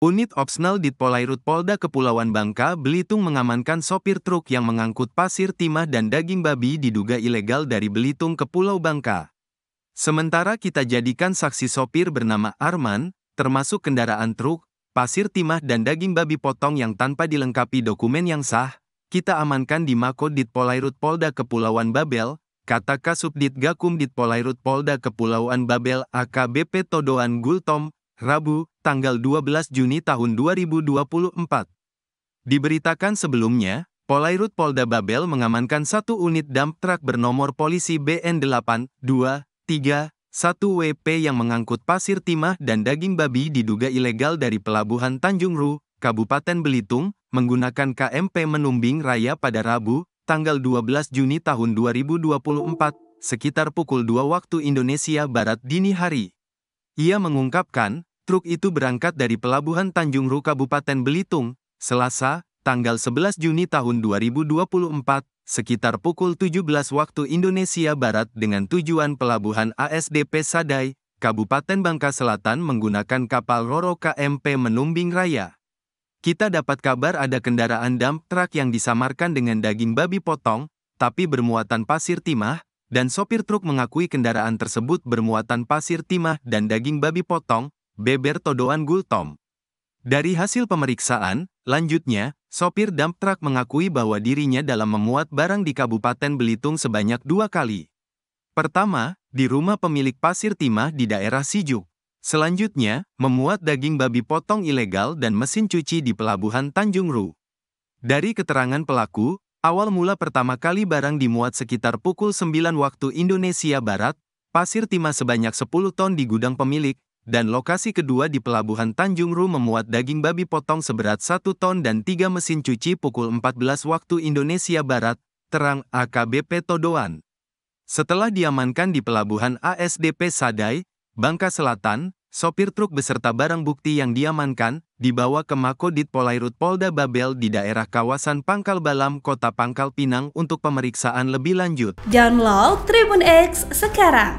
Unit Opsional di Polairut Polda Kepulauan Bangka Belitung mengamankan sopir truk yang mengangkut pasir timah dan daging babi diduga ilegal dari Belitung ke Pulau Bangka. Sementara kita jadikan saksi sopir bernama Arman, termasuk kendaraan truk, pasir timah dan daging babi potong yang tanpa dilengkapi dokumen yang sah, kita amankan di Makodit Polairut Polda Kepulauan Babel, kata Kasubdit Gakum di Polairut Polda Kepulauan Babel AKBP Todoan Gultom, Rabu, tanggal 12 Juni tahun 2024. Diberitakan sebelumnya, Polairut Polda Babel mengamankan satu unit dump truck bernomor polisi BN8231WP yang mengangkut pasir timah dan daging babi diduga ilegal dari pelabuhan Tanjung Ru, Kabupaten Belitung, menggunakan KMP Menumbing Raya pada Rabu, tanggal 12 Juni tahun 2024, sekitar pukul 2 waktu Indonesia Barat dini hari. Ia mengungkapkan, Truk itu berangkat dari Pelabuhan Tanjung Ru Kabupaten Belitung, Selasa, tanggal 11 Juni tahun 2024, sekitar pukul 17 waktu Indonesia Barat dengan tujuan Pelabuhan ASDP Sadai, Kabupaten Bangka Selatan menggunakan kapal Roro KMP Menumbing Raya kita dapat kabar ada kendaraan dump truck yang disamarkan dengan daging babi potong, tapi bermuatan pasir timah, dan sopir truk mengakui kendaraan tersebut bermuatan pasir timah dan daging babi potong, beber Todoan Gultom. Dari hasil pemeriksaan, lanjutnya, sopir dump truck mengakui bahwa dirinya dalam memuat barang di Kabupaten Belitung sebanyak dua kali. Pertama, di rumah pemilik pasir timah di daerah Sijuk. Selanjutnya, memuat daging babi potong ilegal dan mesin cuci di pelabuhan Tanjung Ru. Dari keterangan pelaku, awal mula pertama kali barang dimuat sekitar pukul 9 waktu Indonesia Barat, pasir timah sebanyak 10 ton di gudang pemilik, dan lokasi kedua di Pelabuhan Tanjung Ru memuat daging babi potong seberat 1 ton dan 3 mesin cuci pukul 14 waktu Indonesia Barat, terang AKBP Todoan. Setelah diamankan di Pelabuhan ASDP Sadai, Bangka Selatan, sopir truk beserta barang bukti yang diamankan, dibawa ke Mako Polairut Polda Babel di daerah kawasan Pangkal Balam, Kota Pangkal Pinang untuk pemeriksaan lebih lanjut. Download Tribun X sekarang